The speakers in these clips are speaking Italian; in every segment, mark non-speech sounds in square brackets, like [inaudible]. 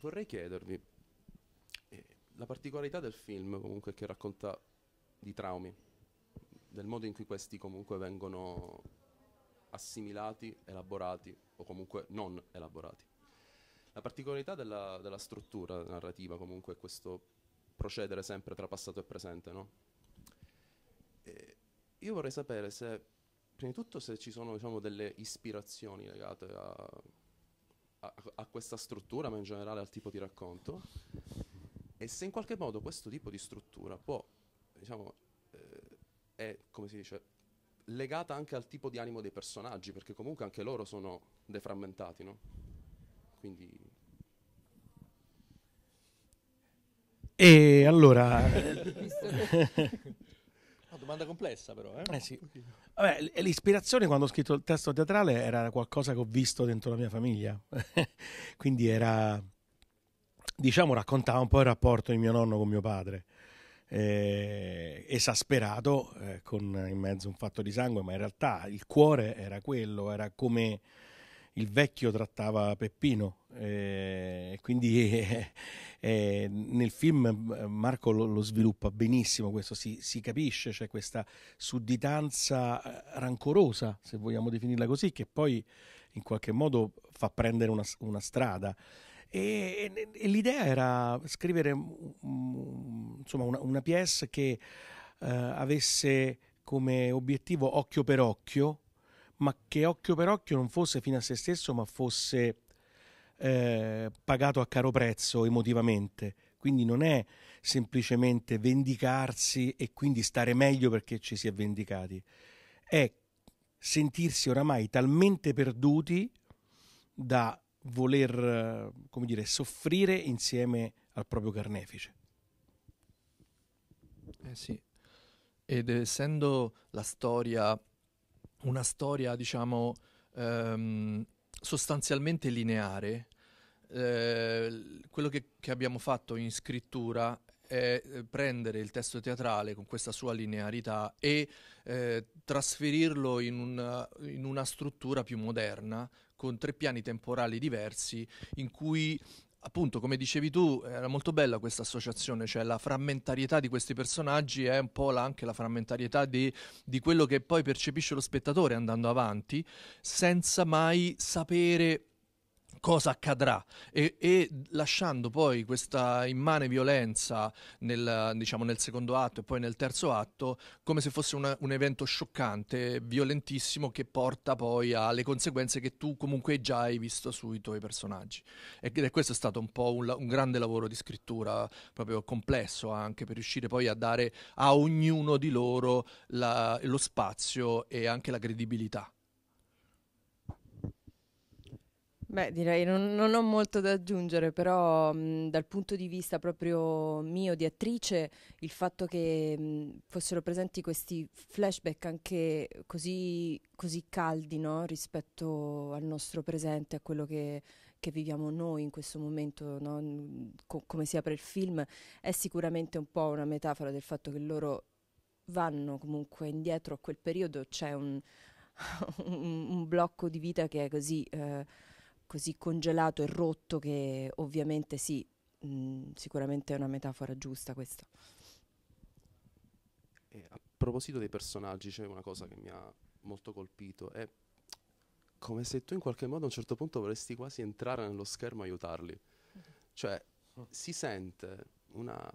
vorrei chiedervi, eh, la particolarità del film comunque che racconta di traumi, del modo in cui questi comunque vengono assimilati, elaborati o comunque non elaborati. La particolarità della, della struttura narrativa comunque è questo procedere sempre tra passato e presente, no? E eh, io vorrei sapere se, prima di tutto, se ci sono diciamo, delle ispirazioni legate a a, a questa struttura, ma in generale al tipo di racconto, e se in qualche modo questo tipo di struttura può, diciamo, eh, è, come si dice, legata anche al tipo di animo dei personaggi, perché comunque anche loro sono deframmentati, no? Quindi... E allora... [laughs] Domanda complessa però, eh? eh sì. Vabbè, eh, l'ispirazione quando ho scritto il testo teatrale era qualcosa che ho visto dentro la mia famiglia. [laughs] Quindi era diciamo raccontava un po' il rapporto di mio nonno con mio padre. Eh, esasperato eh, con in mezzo un fatto di sangue, ma in realtà il cuore era quello, era come il vecchio trattava Peppino. Eh, quindi eh, [laughs] eh, nel film eh, Marco lo, lo sviluppa benissimo questo, si, si capisce, c'è cioè questa sudditanza eh, rancorosa, se vogliamo definirla così, che poi in qualche modo fa prendere una, una strada. E, e, e, l'idea era scrivere insomma, una, una, pièce che uh, avesse come obiettivo occhio per occhio ma che occhio per occhio non fosse fine a se stesso, ma fosse eh, pagato a caro prezzo emotivamente. Quindi non è semplicemente vendicarsi e quindi stare meglio perché ci si è vendicati, è sentirsi oramai talmente perduti da voler, come dire, soffrire insieme al proprio carnefice. Eh sì, ed essendo la storia una storia, diciamo, ehm, sostanzialmente lineare. Eh, quello che, che, abbiamo fatto in scrittura è eh, prendere il testo teatrale con questa sua linearità e eh, trasferirlo in una, in una struttura più moderna, con tre piani temporali diversi in cui appunto, come dicevi tu, era molto bella questa associazione, cioè la frammentarietà di questi personaggi è un po' la, anche la frammentarietà di, di, quello che poi percepisce lo spettatore andando avanti, senza mai sapere cosa accadrà e, e, lasciando poi questa immane violenza nel, diciamo, nel, secondo atto e poi nel terzo atto come se fosse una, un evento scioccante, violentissimo che porta poi alle conseguenze che tu comunque già hai visto sui tuoi personaggi e, e questo è stato un po' un, un, grande lavoro di scrittura proprio complesso anche per riuscire poi a dare a ognuno di loro la, lo spazio e anche la credibilità Beh, direi non, non, ho molto da aggiungere, però mh, mm, dal punto di vista proprio mio di attrice, il fatto che mh, mm, fossero presenti questi flashback anche così, così caldi no? rispetto al nostro presente, a quello che, che viviamo noi in questo momento, no? Co- come si apre il film, è sicuramente un po' una metafora del fatto che loro vanno comunque indietro a quel periodo, c'è un, [laughs] un, blocco di vita che è così... Eh, così congelato e rotto che ovviamente sì, mh, mm, sicuramente è una metafora giusta questa. E eh, a proposito dei personaggi c'è una cosa che mi ha molto colpito, è come se tu in qualche modo a un certo punto vorresti quasi entrare nello schermo e aiutarli. Cioè si sente una,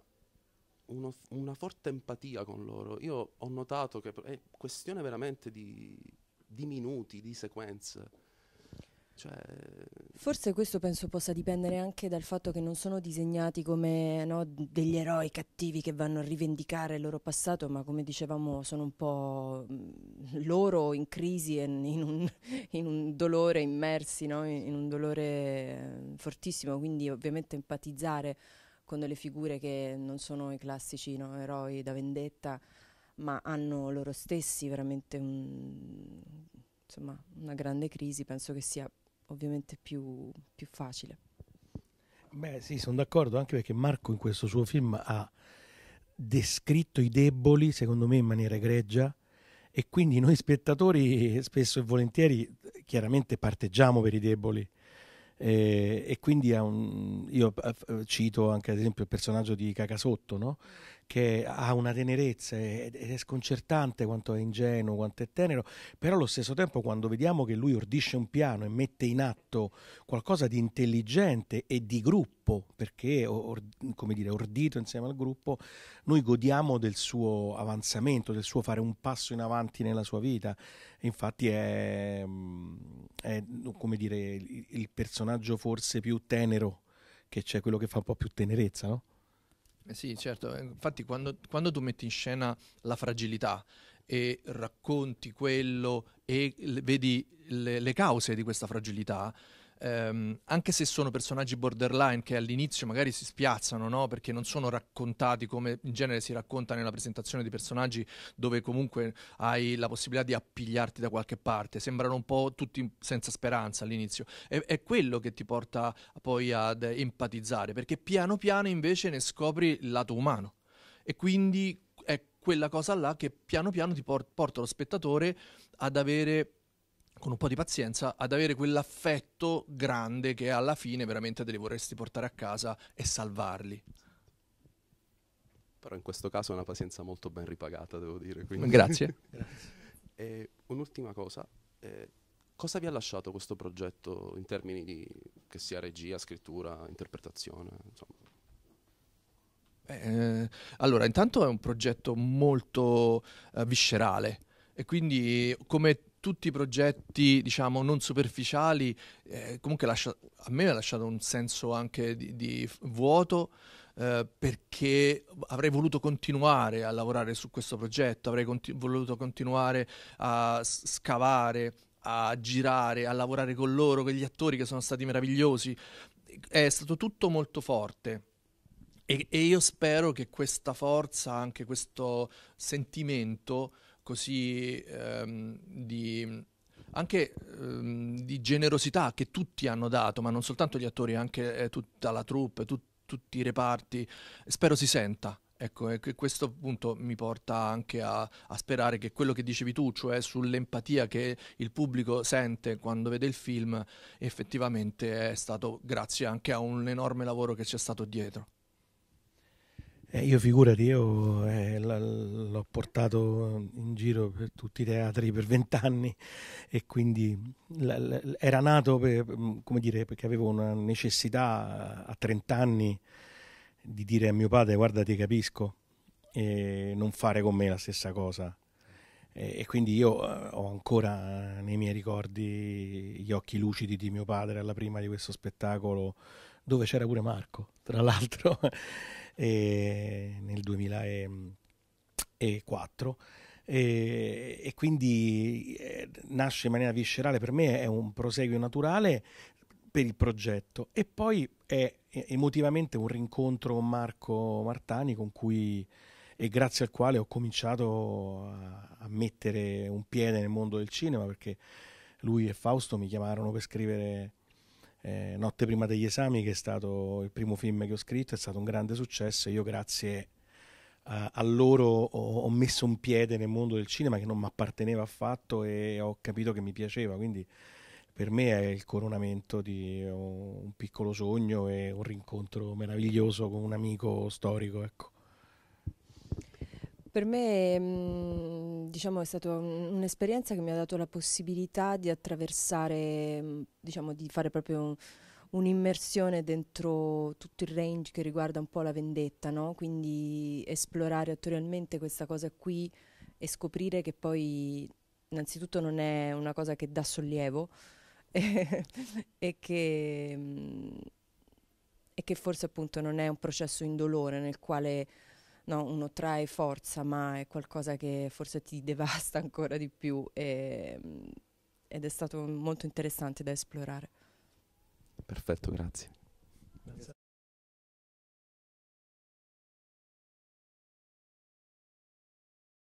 uno, una forte empatia con loro. Io ho notato che è questione veramente di, di minuti, di sequenze cioè... Forse questo penso possa dipendere anche dal fatto che non sono disegnati come no, degli eroi cattivi che vanno a rivendicare il loro passato, ma come dicevamo sono un po' mm, loro in crisi e in un, [laughs] in un dolore immersi, no? in un dolore eh, fortissimo, quindi ovviamente empatizzare con delle figure che non sono i classici no, eroi da vendetta, ma hanno loro stessi veramente un, insomma, una grande crisi, penso che sia ovviamente più, più facile. Beh sì, sono d'accordo, anche perché Marco in questo suo film ha descritto i deboli, secondo me, in maniera egregia e quindi noi spettatori spesso e volentieri chiaramente parteggiamo per i deboli. Eh, e quindi un, io eh, cito anche ad esempio il personaggio di Cacasotto, no? che ha una tenerezza ed è sconcertante quanto è ingenuo, quanto è tenero, però allo stesso tempo quando vediamo che lui ordisce un piano e mette in atto qualcosa di intelligente e di gruppo, perché or, come dire, ordito insieme al gruppo, noi godiamo del suo avanzamento, del suo fare un passo in avanti nella sua vita. Infatti è, è come dire, il personaggio forse più tenero che c'è, quello che fa un po' più tenerezza, no? Eh sì, certo, eh, infatti quando, quando tu metti in scena la fragilità e racconti quello e le, vedi le, le, cause di questa fragilità, ehm, anche se sono personaggi borderline che all'inizio magari si spiazzano, no? perché non sono raccontati come in genere si racconta nella presentazione di personaggi dove comunque hai la possibilità di appigliarti da qualche parte, sembrano un po' tutti senza speranza all'inizio. È, è quello che ti porta poi ad empatizzare, perché piano piano invece ne scopri il lato umano. E quindi è quella cosa là che piano piano ti por- porta lo spettatore ad avere con un po' di pazienza, ad avere quell'affetto grande che alla fine veramente te li vorresti portare a casa e salvarli. Però in questo caso è una pazienza molto ben ripagata, devo dire. Quindi. Grazie. Grazie. [laughs] un'ultima cosa. Eh, cosa vi ha lasciato questo progetto in termini di che sia regia, scrittura, interpretazione? Insomma? Eh, allora, intanto è un progetto molto eh, viscerale e quindi come tutti i progetti, diciamo, non superficiali, eh, comunque lascia, a me ha lasciato un senso anche di, di vuoto. Eh, perché avrei voluto continuare a lavorare su questo progetto, avrei conti- voluto continuare a scavare, a girare, a lavorare con loro, con gli attori che sono stati meravigliosi. È stato tutto molto forte. E, e io spero che questa forza, anche questo sentimento, così ehm, di anche ehm, di generosità che tutti hanno dato, ma non soltanto gli attori, anche eh, tutta la troupe, tu, tutti i reparti. Spero si senta. Ecco, e questo punto mi porta anche a, a, sperare che quello che dicevi tu, cioè sull'empatia che il pubblico sente quando vede il film, effettivamente è stato grazie anche a un enorme lavoro che c'è stato dietro. Eh, io figurati, io eh, l'ho portato in giro per tutti i teatri per vent'anni e quindi era nato per, mm, come dire, perché avevo una necessità a 30 anni di dire a mio padre guarda ti capisco e non fare con me la stessa cosa. E, e quindi io eh, ho ancora nei miei ricordi gli occhi lucidi di mio padre alla prima di questo spettacolo dove c'era pure Marco, tra l'altro eh, nel 2004 eh, e quindi eh, nasce in maniera viscerale, per me è un proseguio naturale per il progetto e poi è emotivamente un rincontro con Marco Martani con cui e grazie al quale ho cominciato a, mettere un piede nel mondo del cinema perché lui e Fausto mi chiamarono per scrivere eh, Notte prima degli esami, che è stato il primo film che ho scritto, è stato un grande successo. Io grazie a, loro ho, ho, messo un piede nel mondo del cinema che non mi apparteneva affatto e ho capito che mi piaceva. Quindi per me è il coronamento di un piccolo sogno e un rincontro meraviglioso con un amico storico. Ecco per me mhmm, diciamo, è stata un'esperienza che mi ha dato la possibilità di attraversare, mhmm, diciamo, di fare proprio un'immersione dentro tutto il range che riguarda un po' la vendetta, no? quindi esplorare attorialmente questa cosa qui e scoprire che poi innanzitutto non è una cosa che dà sollievo [laughs] e che mhmm, e che forse appunto non è un processo indolore nel quale no, uno trae forza, ma è qualcosa che forse ti [laughs] devasta ancora di più e, ehm, ed è stato molto interessante da esplorare. Perfetto, grazie. grazie.